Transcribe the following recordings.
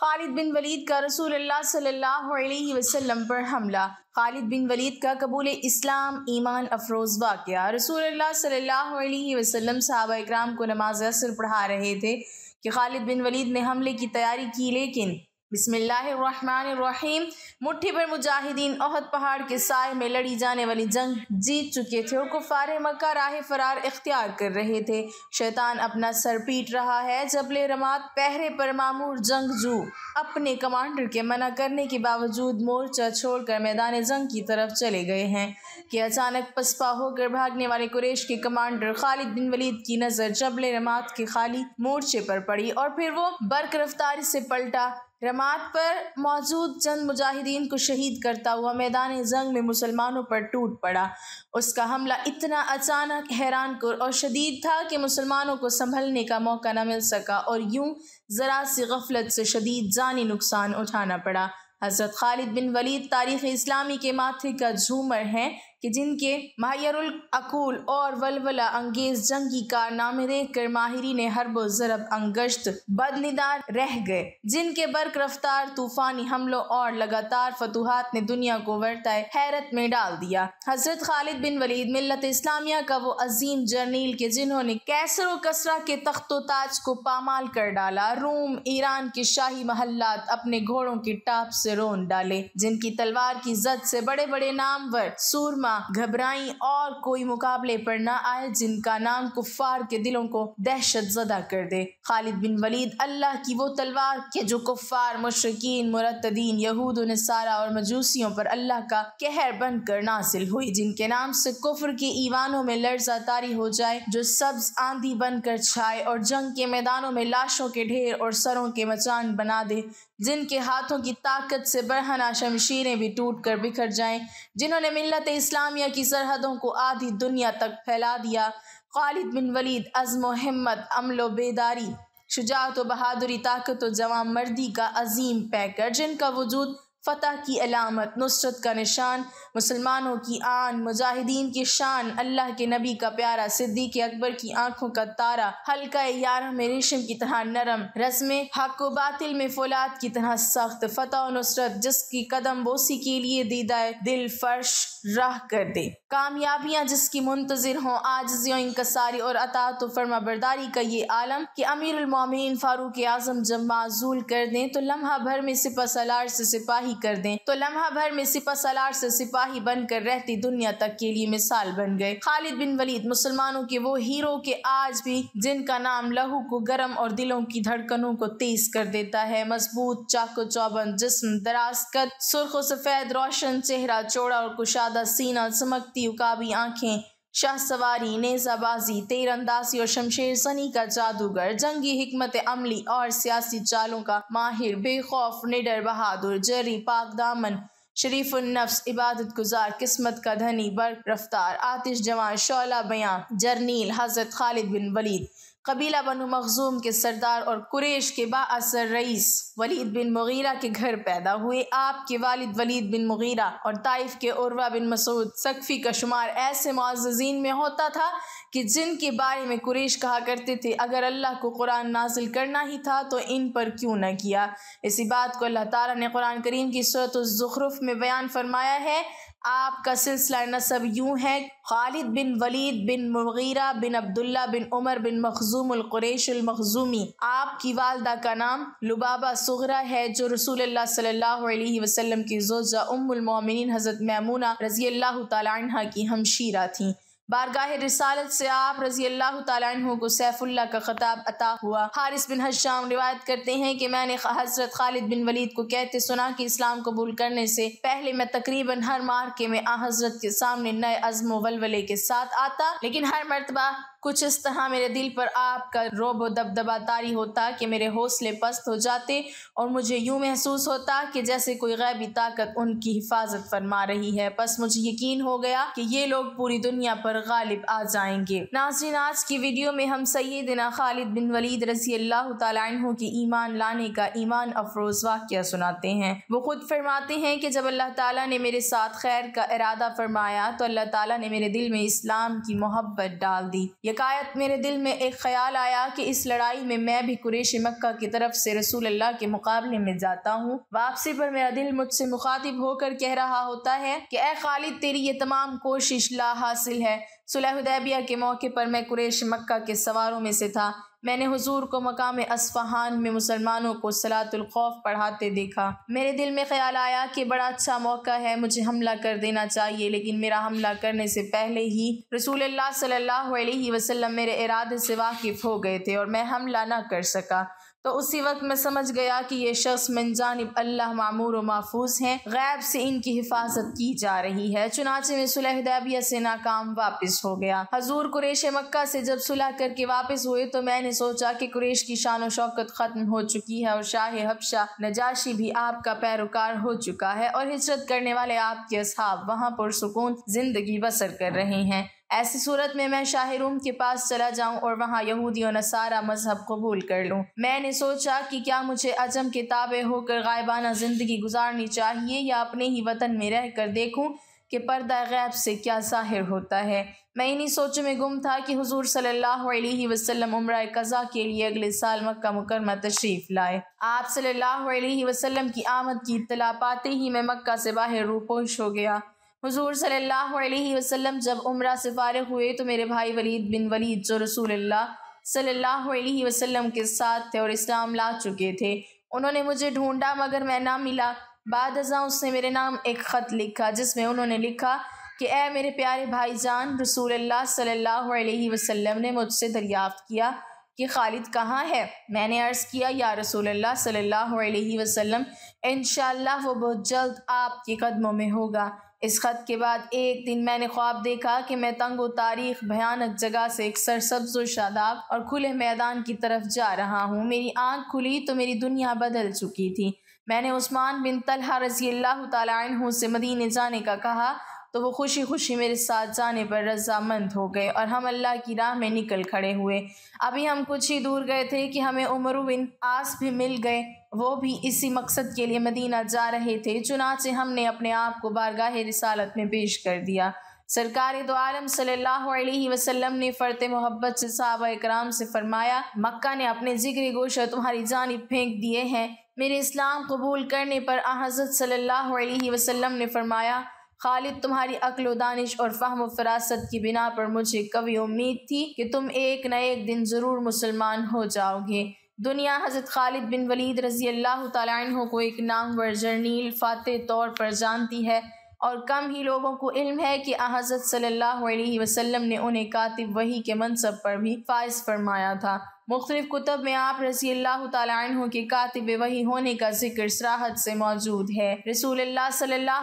Khalid bin Waleed का रसूल सल्लल्लाहु अलैहि वसल्लम पर हमला खालिद बिन वलीद का कबूल इस्लाम ईमान अफरोज़ वाक़ रसूल सल्लल्लाहु अलैहि वसल्लम साहब इक्राम को नमाज असर पढ़ा रहे थे कि खालिद बिन वलीद ने हमले की तैयारी की लेकिन बिसमीम मुठ्ठी पर मुजाहिदीन अहद पहाड़ के साय में लड़ी जाने वाली जंग जीत चुके थे और कुफार मक्का राह फरार इख्तियार कर रहे थे शैतान अपना सर पीट रहा है जबले रमात पहरे पर मामूर जंगजू अपने कमांडर के मना करने के बावजूद मोर्चा छोड़कर मैदान जंग की तरफ चले गए हैं कि अचानक पसपा होकर भागने वाले कुरेश के कमांडर खालिद बिन वलीद की नज़र जबले रमात के खाली मोर्चे पर पड़ी और फिर वो बर्क रफ्तारी से पलटा रमात पर मौजूद चंद मुजाहिदीन को शहीद करता हुआ मैदान जंग में मुसलमानों पर टूट पड़ा उसका हमला इतना अचानक हैरान कर और शदीद था कि मुसलमानों को संभलने का मौका न मिल सका और यूं ज़रा सी गफलत से शदीद जानी नुकसान उठाना पड़ा हज़रत खालिद बिन वलीद तारीख़ इस्लामी के माथे का झूमर हैं कि जिनके मायरुल अकूल और वलवला अंगेज जंगी कारनामे देख कर ने हरबो ज़रब अंगश्त बदनिदार रह गए जिनके बर्क रफ्तार तूफानी हमलों और लगातार फतूहत ने दुनिया को वर्ताए हैरत में डाल दिया हजरत खालिद बिन वलीद मिलत इस्लामिया का वो अजीम जर्नील के जिन्होंने कैसर व कसरा के तख्तो ताज को पामाल कर डाला रूम ईरान के शाही महल्लात अपने घोड़ों के टाप से रोन डाले जिनकी तलवार की जद से बड़े बड़े नामवर सूरमा सीमा घबराई और कोई मुकाबले पर ना आए जिनका नाम कुफार के दिलों को दहशत जदा कर दे खालिद बिन वलीद अल्लाह की वो तलवार के जो कुफार मुशरकिन मुरतदीन यहूद नसारा और मजूसियों पर अल्लाह का कहर बन कर नासिल हुई जिनके नाम से कुफर के ईवानों में लर्जा तारी हो जाए जो सब्ज आंधी बनकर छाए और जंग के मैदानों में लाशों के ढेर और सरों के मचान बना दे जिनके हाथों की ताकत से बरहना शमशीरें भी टूट कर बिखर जाएं जिन्होंने मिलत इस्लामिया की सरहदों को आधी दुनिया तक फैला दिया खालिद बिन वलीद अज़म हिम्मत अमलो बेदारी शुजात व बहादुरी ताकत व जवान मर्दी का अजीम पैकर जिनका वजूद फ़तह की अलामत नुसरत का निशान मुसलमानों की आन मुजाहिदीन की शान अल्लाह के नबी का प्यारा सिद्दीक अकबर की आंखों का तारा हल्का यारह में रेशम की तरह नरम रस्म हक बातिल में फौलाद की तरह सख्त फ़तह नुसरत जिसकी कदम बोसी के लिए दीदाए दिल फर्श राह कर दे कामयाबियाँ जिसकी मुंतजर हों आजजियों इंकसारी और अता तो फर्मा बरदारी का ये आलम कि अमीरमिन फ़ारूक आज़म जब माजूल कर दें तो लम्हा भर में सिपा सलार से सिपाही सिपाही कर दें तो लम्हा भर में सिपा सलार से सिपाही बनकर रहती दुनिया तक के लिए मिसाल बन गए खालिद बिन वलीद मुसलमानों के वो हीरो के आज भी जिनका नाम लहू को गर्म और दिलों की धड़कनों को तेज कर देता है मजबूत चाको चौबंद जिसम दराज कद सुर्ख सफेद रोशन चेहरा चौड़ा और कुशादा सीना चमकती उकाबी आंखें शाह सवारी नेजाबाजी तेरंदाजी और शमशेर सनी का जादूगर जंगी हमत अमली और सियासी चालों का माहिर बेखौफ निडर बहादुर जरी पाक दामन शरीफ इबादत गुजार किस्मत का धनी बर्क रफ्तार आतिश जवान शौला बयां जरनील हजरत खालिद बिन वलीद कबीला बनु मखजूम के सरदार और कुरेश के बासर रईस वलीद बिन मुगीरा के घर पैदा हुए आपके वालिद वलीद बिन मुगीरा और ताइफ के उर्वा बिन मसूद सकफ़ी का शुमार ऐसे मुआजीन में होता था कि जिनके बारे में कुरेश कहा करते थे अगर अल्लाह को कुरान नाजिल करना ही था तो इन पर क्यों न किया इसी बात को अल्लाह तारा ने कुरान करीम की सूरत ज़ुखरुफ में बयान फरमाया है आपका सिलसिला नसब यूं है Khalid bin Walid bin Mughira bin Abdullah bin Umar bin Makhzum मखजूमी आपकी वालदा का नाम लुबाबा सुगरा है जो रसूल सल्हु वसलम वसल्लम की जोजा उमिन हज़रत मैमूना रजी अल्लाह तला की हमशीरा थी बारगाह रिसालत से आप रजी अल्लाह तु को सैफुल्ला का खताब अता हुआ हारिस बिन हजाम रिवायत करते हैं कि मैंने हजरत खालिद बिन वलीद को कहते सुना कि इस्लाम कबूल करने से पहले मैं तकरीबन हर मार्के में आ हजरत के सामने नए अजम वलवले के साथ आता लेकिन हर मरतबा कुछ इस तरह मेरे दिल पर आपका रोब दबदबा तारी होता कि मेरे हौसले पस्त हो जाते और मुझे यूँ महसूस होता कि जैसे कोई गैबी ताकत उनकी हिफाजत फरमा रही है बस मुझे यकीन हो गया कि ये लोग पूरी दुनिया पर गालिब आ जाएंगे नाजिन आज की वीडियो में हम सैदिना खालिद बिन वलीद रसी अल्लाह तु की ईमान लाने का ईमान अफरोज वाक्य सुनाते हैं वो खुद फरमाते हैं कि जब अल्लाह तला ने मेरे साथ खैर का इरादा फरमाया तो अल्लाह तला ने मेरे दिल में इस्लाम की मोहब्बत डाल दी एकायत मेरे दिल में एक ख्याल आया कि इस लड़ाई में मैं भी कुरेश मक्का की तरफ से रसूल अल्लाह के मुकाबले में जाता हूँ वापसी पर मेरा दिल मुझसे मुखातिब होकर कह रहा होता है कि ए खालिद तेरी ये तमाम कोशिश ला हासिल है सुलह उदैबिया के मौके पर मैं कुरेश मक्का के सवारों में से था मैंने हुजूर को मकाम असफ़हान में मुसलमानों को सलातुल्खौफ पढ़ाते देखा मेरे दिल में ख्याल आया कि बड़ा अच्छा मौका है मुझे हमला कर देना चाहिए लेकिन मेरा हमला करने से पहले ही रसूल सल्लल्लाहु अलैहि वसल्लम मेरे इरादे से वाकिफ़ हो गए थे और मैं हमला ना कर सका तो उसी वक्त मैं समझ गया कि ये शख्स मनजानब अल्लाह मामूर व महफूज हैं गैब से इनकी हिफाजत की जा रही है चुनाचे में सुलहदैबिया से नाकाम वापस हो गया हजूर कुरेश मक्का से जब सुलह करके वापस हुए तो मैंने सोचा कि कुरेश की शान शौकत खत्म हो चुकी है और शाह हफशा नजाशी भी आपका पैरोकार हो चुका है और हिजरत करने वाले आपके असहाब वहाँ पर सुकून जिंदगी बसर कर रहे हैं ऐसी सूरत में मैं शाह रूम के पास चला जाऊं और वहाँ यहूदी और नसारा मजहब कबूल कर लूं मैंने सोचा कि क्या मुझे अजम किताबें होकर गायबाना ज़िंदगी गुजारनी चाहिए या अपने ही वतन में रह कर देखूँ कि पर्दा गैब से क्या ज़ाहिर होता है मैं इन्हीं सोचों में गुम था कि हुजूर सल्लल्लाहु अलैहि वसल्लम उम्र कज़ा के लिए अगले साल मक्का मुकरमा तशरीफ़ लाए आप सल्लल्लाहु अलैहि वसल्लम की आमद की इतला पाते ही मैं मक्का से बाहर रूपोश हो गया हजूर सल्ला वसम जब उम्र से फारग हुए तो मेरे भाई वलीद बिन वलीद जो रसूल सल्ला वसम के साथ थे और इस्लाम ला चुके थे उन्होंने मुझे ढूंढा मगर मैं ना मिला बाद हज़ा उसने मेरे नाम एक ख़त लिखा जिसमें उन्होंने लिखा कि ए मेरे प्यारे भाई जान रसूल अल्लाह सल्लल्लाहु अलैहि वसल्लम ने मुझसे दरियाफ़त किया कि खालिद कहाँ है मैंने अर्ज़ किया या रसूल अल्लाह सल्लल्लाहु अलैहि वसल्लम वो बहुत जल्द आपके कदमों में होगा इस ख़त के बाद एक दिन मैंने ख्वाब देखा कि मैं तंग तारीख भयानक जगह से एक सरसब्ज व शादाब और खुले मैदान की तरफ जा रहा हूँ मेरी आँख खुली तो मेरी दुनिया बदल चुकी थी मैंने उस्मान बिन तलहा रजी अल्लाह तु से मदीने जाने का कहा तो वो खुशी खुशी मेरे साथ जाने पर रजामंद हो गए और हम अल्लाह की राह में निकल खड़े हुए अभी हम कुछ ही दूर गए थे कि हमें उमर बिन आस भी मिल गए वो भी इसी मकसद के लिए मदीना जा रहे थे चुनाचे हमने अपने आप को बारगाह रिसालत में पेश कर दिया सरकार दो आलम सल्लल्लाहु अलैहि वसल्लम ने फ़र्त मोहब्बत से साहबा इकराम से फरमाया मक्का ने अपने जिक्र गोशा तुम्हारी जानब फेंक दिए हैं मेरे इस्लाम कबूल करने पर हज़रत सल्लल्लाहु अलैहि वसल्लम ने फरमाया खालिद तुम्हारी अक्ल दानिश और फहम फरासत की बिना पर मुझे कभी उम्मीद थी कि तुम एक न एक दिन ज़रूर मुसलमान हो जाओगे दुनिया हज़रत खालिद बिन वलीद रज़ी अल्लाह तु को एक नामवर जर्नील फ़ातह तौर पर जानती है और कम ही लोगों को इल्म है कि हज़रत सल्लल्लाहु अलैहि वसल्लम ने उन्हें कातिब वही के मनसब पर भी फायज फरमाया था मुख्तलिफ कुतब में आप रसी अल्लाह तु के कातिब वही होने का जिक्र सराहत से मौजूद है रसूल सल्ला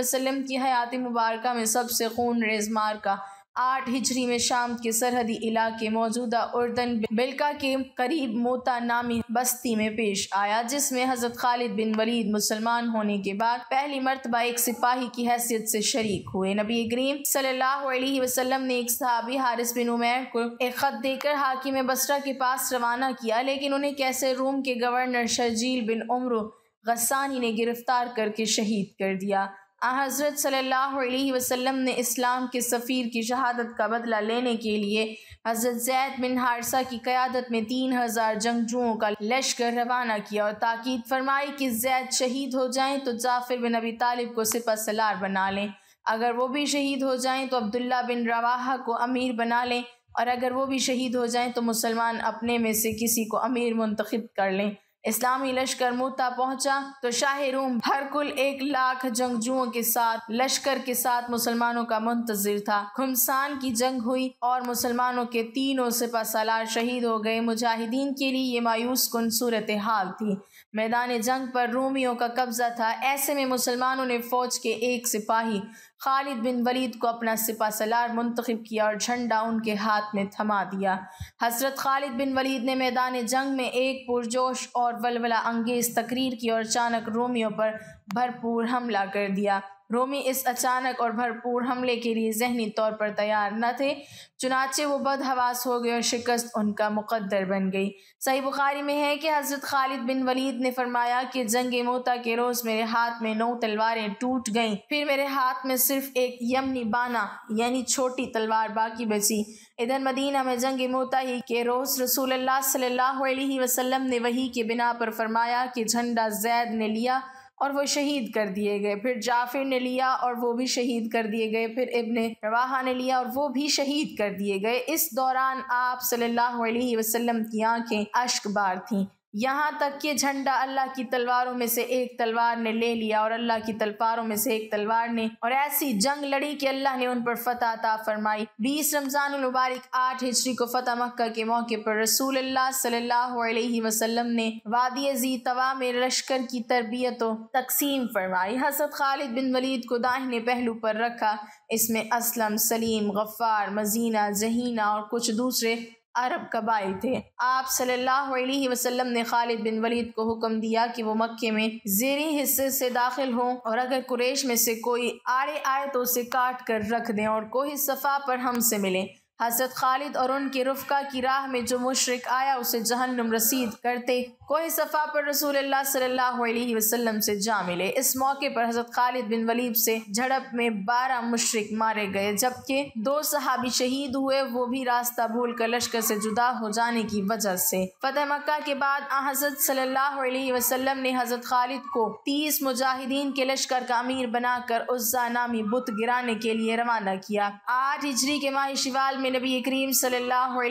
वसलम की हयात मुबारक में सबसे खून रेजमार का आठ हिजरी में शाम के सरहदी इलाके मौजूदा उर्दन बिल्का के करीब मोता नामी बस्ती में पेश आया जिसमें हजरत खालिद बिन वलीद मुसलमान होने के बाद पहली मरतबा एक सिपाही की हैसियत से शरीक हुए नबी करीम सल्लल्लाहु अलैहि वसल्लम ने एक सहाबी हारिस बिन उमैर को एक खत देकर हाकिम बसरा के पास रवाना किया लेकिन उन्हें कैसे रोम के गवर्नर शर्जील बिन उम्र गस्सानी ने गिरफ्तार करके शहीद कर दिया हज़रत सल्लल्लाहु अलैहि वसल्लम ने इस्लाम के सफ़ीर की शहादत का बदला लेने के लिए हज़रत जैद बिन हारसा की क़्यादत में तीन हज़ार जंगजुओं का लश्कर रवाना किया और ताकीद फरमाई कि जैद शहीद हो जाएं तो जाफिर बिन अबी तालिब को सिपा सलार बना लें अगर वो भी शहीद हो जाएं तो अब्दुल्ला बिन रवाहा को अमीर बना लें और अगर वो भी शहीद हो जाएँ तो मुसलमान अपने में से किसी को अमीर मुंतखब कर लें इस्लामी लश्कर मुता पहुंचा तो शाह रूम हरकुल एक लाख जंगजुओं के साथ लश्कर के साथ मुसलमानों का मुंतजर था खुमसान की जंग हुई और मुसलमानों के तीनों सिपा सलार शहीद हो गए मुजाहिदीन के लिए ये मायूस कन सूरत हाल थी मैदान जंग पर रूमियों का कब्जा था ऐसे में मुसलमानों ने फौज के एक सिपाही खालिद बिन वलीद को अपना सिपा सलार मुंतखब किया और झंडा उनके हाथ में थमा दिया हज़रत खालिद बिन वलीद ने मैदान जंग में एक पुरजोश और वलवला अंगेज़ तकरीर की और अचानक रोमियों पर भरपूर हमला कर दिया रोमी इस अचानक और भरपूर हमले के लिए जहनी तौर पर तैयार न थे चुनाचे वो बदहवास हो गए और शिकस्त उनका मुकद्दर बन गई सही बुखारी में है कि हज़रत खालिद बिन वलीद ने फरमाया कि जंग मोता के रोज़ मेरे हाथ में नौ तलवारें टूट गईं फिर मेरे हाथ में सिर्फ एक यमनी बाना यानी छोटी तलवार बाकी बची इधर मदीना में जंग मोता ही के रोज़ रसूल सल्लल्लाहु वसलम ने वही के बिना पर फरमाया कि झंडा जैद ने लिया और वो शहीद कर दिए गए फिर जाफिर ने लिया और वो भी शहीद कर दिए गए फिर इबन रवाहा ने लिया और वो भी शहीद कर दिए गए इस दौरान आप सल्लल्लाहु अलैहि वसल्लम की आंखें अश्कबार थीं यहाँ तक कि झंडा अल्लाह की तलवारों में से एक तलवार ने ले लिया और अल्लाह की तलवारों में से एक तलवार ने और ऐसी जंग लड़ी कि अल्लाह ने उन पर फतह ता फरमाई बीस रमजान मुबारक आठ हिजरी को फतेह मक्का के मौके पर रसूल अल्लाह सल्लल्लाहु अलैहि वसल्लम ने वादी जी तवा में लश्कर की तरबियतों तकसीम फरमाई हसरत खालिद बिन वलीद को दाहिने पहलू पर रखा इसमें असलम सलीम गफ्फार मजीना जहीना और कुछ दूसरे अरब कबाइल थे आप सल्लल्लाहु अलैहि वसल्लम ने खालिद बिन वलीद को हुक्म दिया कि वो मक्के में जेरी हिस्से से दाखिल हों और अगर कुरेश में से कोई आड़े आए तो उसे काट कर रख दें और कोई सफ़ा पर हमसे मिलें हजरत खालिद और उनके रुफ़ा की राह में जो मुशरक आया उसे जहन्नुम रसीद करते कोई सफ़ा पर रसूल सल्लल्लाहु वसल्लम से जा मिले इस मौके पर हज़रत खालिद बिन वलीब से झड़प में बारह मुशरक मारे गए जबकि दो सहाबी शहीद हुए वो भी रास्ता भूल कर लश्कर से जुदा हो जाने की वजह से फतेह मक्का के बाद हज़रत सल्लल्लाहु अलैहि वसल्लम ने हज़रत खालिद को तीस मुजाहिदीन के लश्कर का अमीर बनाकर उज्जा नामी बुत गिराने के लिए रवाना किया आठ हिजरी के माह शिवाल में नबी करीम सल्लल्लाहु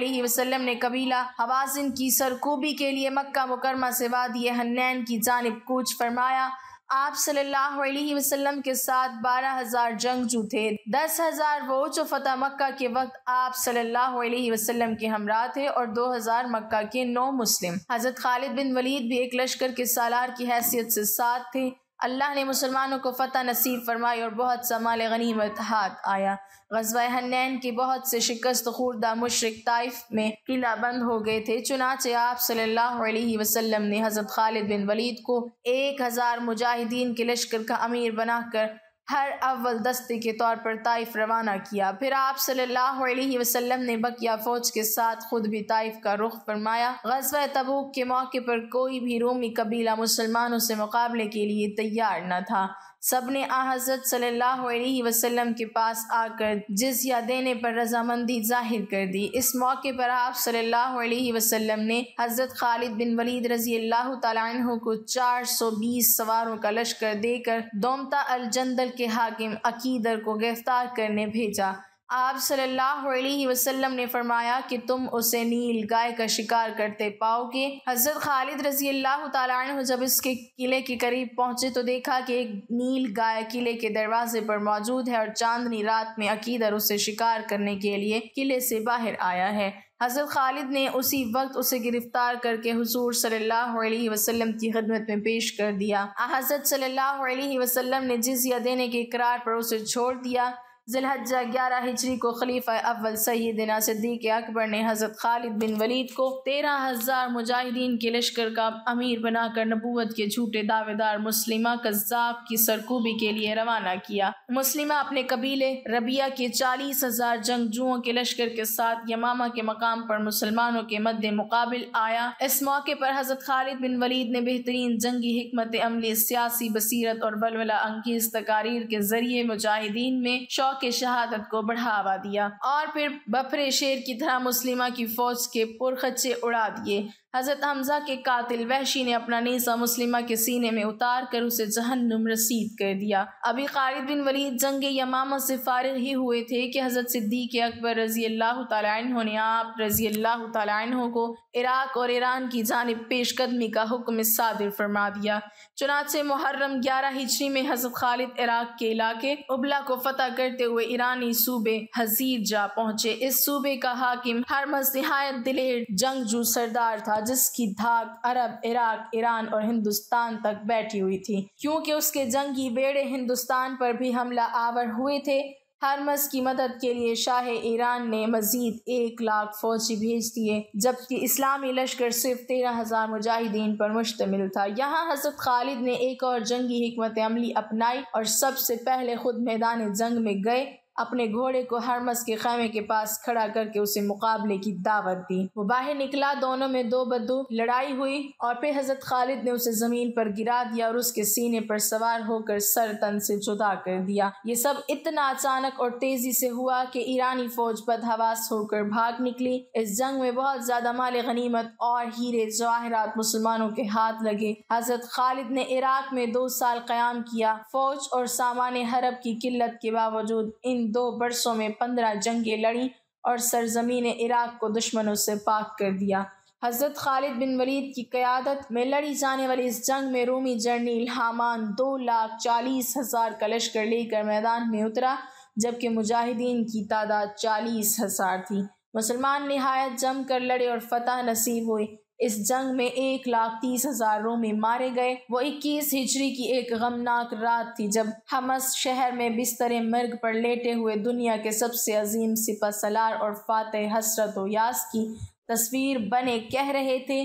ने कबीला हवासिन की सरकूबी के लिए मक्का मुकरमा से वादी हन्नैन की जानब कूच फरमाया आप सल्लल्लाहु अलैहि वसल्लम के साथ बारह हज़ार जंगजू थे दस हज़ार वो जो फतह मक्का के वक्त आप सल्लल्लाहु अलैहि वसल्लम के हमरा थे और दो हज़ार मक्का के नौ मुस्लिम हज़रत खालिद बिन वलीद भी एक लश्कर के सालार की हैसियत से साथ थे अल्लाह ने मुसलमानों को फ़तह नसीब फरमाई और बहुत समाल गनीमत हाथ आया गजवा हनैन की बहुत से शिकस्त खुर्दा मुशरक ताइफ में किला बंद हो गए थे चुनाचे आप सल्लल्लाहु अलैहि वसल्लम ने हज़रत खालिद बिन वलीद को एक हज़ार मुजाहिदीन के लश्कर का अमीर बनाकर हर अव्वल दस्ते के तौर पर ताइफ रवाना किया फिर आप सल्लल्लाहु अलैहि वसल्लम ने बकिया फ़ौज के साथ खुद भी ताइफ का रुख फरमाया गजवा तबूक के मौके पर कोई भी रोमी कबीला मुसलमानों से मुकाबले के लिए तैयार न था सब ने आ हज़रत सल्लल्लाहु अलैहि वसल्लम के पास आकर जिजिया देने पर रजामंदी जाहिर कर दी इस मौके पर आप सल्लल्लाहु अलैहि वसल्लम ने हज़रत खालिद बिन वलीद रजी अल्लाह तु को बीस सवारों का लश्कर देकर दोमता अलजंदल के हाकिम अकीदर को गिरफ्तार करने भेजा आप सल्लल्लाहु अलैहि वसल्लम ने फरमाया कि तुम उसे नील गाय का शिकार करते पाओगे हज़रत खालिद रजी अल्लाह तु जब इसके किले के करीब पहुंचे तो देखा कि एक नील गाय किले के दरवाजे पर मौजूद है और चांदनी रात में अकीदर उसे शिकार करने के लिए किले से बाहर आया है हज़रत खालिद ने उसी वक्त उसे गिरफ्तार करके हुजूर सल्लल्लाहु अलैहि वसल्लम की खदमत में पेश कर दिया हज़रत सल्लल्लाहु अलैहि वसल्लम ने जिजिया देने के इकरार पर उसे छोड़ दिया जिलहजा ग्यारह हिजरी को खलीफा अव्वल सईदिना सिद्दीक अकबर ने हज़रत खालिद बिन वलीद को तेरह हज़ार मुजाहिदीन के लश्कर का अमीर बनाकर नबूत के झूठे दावेदार मुस्लिमा कज्जाब की सरकूबी के लिए रवाना किया मुस्लिमा अपने कबीले रबिया के चालीस हज़ार जंगजुओं के लश्कर के साथ यमामा के मकाम पर मुसलमानों के मद्दे मुकाबल आया इस मौके पर हज़रत खालिद बिन वलीद ने बेहतरीन जंगी हमत अमली सियासी बसीरत और बलवला अंगीज तकारीर के जरिए मुजाहिदीन में शौक शौक के शहादत को बढ़ावा दिया और फिर बफरे शेर की तरह मुस्लिमा की फौज के पुरखच्चे उड़ा दिए हज़रत हमज़ा के कातिल वहशी ने अपना नेज़ा मुस्लिमा के सीने में उतार कर उसे जहन्नुम रसीद कर दिया अभी खालिद बिन वलीद जंग यमामा से फारग ही हुए थे कि हज़रत सिद्दीक अकबर रज़ी अल्लाह तु ने आप रज़ी अल्लाह तु को इराक और ईरान की जानब पेशकदमी का हुक्म सादिर फरमा दिया चुनाचे मुहर्रम ग्यारह हिजरी में हजरत खालिद इराक के इलाके उबला को फतह करते हुए ईरानी सूबे हजीर जा पहुँचे इस सूबे का हाकिम हर नहायत दिलेर जंगजू सरदार था जिसकी धाक अरब इराक ईरान और हिंदुस्तान तक बैठी हुई थी क्योंकि उसके जंगी बेड़े हिंदुस्तान पर भी हमला आवर हुए थे हरमस की मदद के लिए शाह ईरान ने मजीद एक लाख फौजी भेज दिए जबकि इस्लामी लश्कर सिर्फ तेरह हज़ार मुजाहिदीन पर मुश्तमिल था यहाँ हजरत खालिद ने एक और जंगी हमत अमली अपनाई और सबसे पहले खुद मैदान जंग में गए अपने घोड़े को हरमस के खैमे के पास खड़ा करके उसे मुकाबले की दावत दी वो बाहर निकला दोनों में दो बदू लड़ाई हुई और फिर हजरत खालिद ने उसे जमीन पर गिरा दिया और उसके सीने पर सवार होकर सर तन से जुदा कर दिया ये सब इतना अचानक और तेजी से हुआ कि ईरानी फौज बदहवास होकर भाग निकली इस जंग में बहुत ज्यादा माल गनीमत और हीरे जवाहरात मुसलमानों के हाथ लगे हजरत खालिद ने इराक में दो साल क्याम किया फौज और सामान हरब की किल्लत के बावजूद इन दो बरसों में पंद्रह जंगें लड़ी और सरजमीन इराक को दुश्मनों से पाक कर दिया हज़रत खालिद बिन वलीद की क़्यादत में लड़ी जाने वाली इस जंग में रोमी जर्नील हामान दो लाख चालीस हज़ार का लश्कर लेकर मैदान में उतरा जबकि मुजाहिदीन की तादाद चालीस हज़ार थी मुसलमान नहायत जम कर लड़े और फतह नसीब हुए इस जंग में एक लाख तीस हजार रोमी मारे गए वो इक्कीस हिजरी की एक गमनाक रात थी जब हमस शहर में बिस्तर मर्ग पर लेटे हुए दुनिया के सबसे अजीम सिपा सलार और फातह हसरत यास की तस्वीर बने कह रहे थे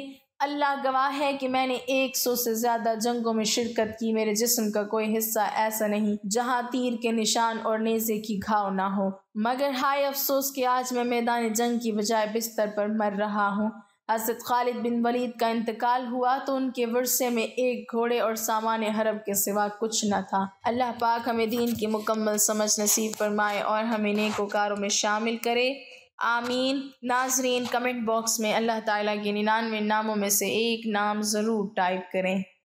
अल्लाह गवाह है कि मैंने 100 से ज़्यादा जंगों में शिरकत की मेरे जिस्म का कोई हिस्सा ऐसा नहीं जहां तीर के निशान और नेज़े की घाव ना हो मगर हाय अफसोस कि आज मैं मैदान जंग की बजाय बिस्तर पर मर रहा हूँ हजरत खालिद बिन वलीद का इंतकाल हुआ तो उनके वरसे में एक घोड़े और सामान हरब के सिवा कुछ न था अल्लाह पाक हमें दीन की मुकम्मल समझ नसीब फरमाए और हमें नेकोकारों में शामिल करे आमीन नाजरीन कमेंट बॉक्स में अल्लाह ताला के निन्यानवे नामों में से एक नाम ज़रूर टाइप करें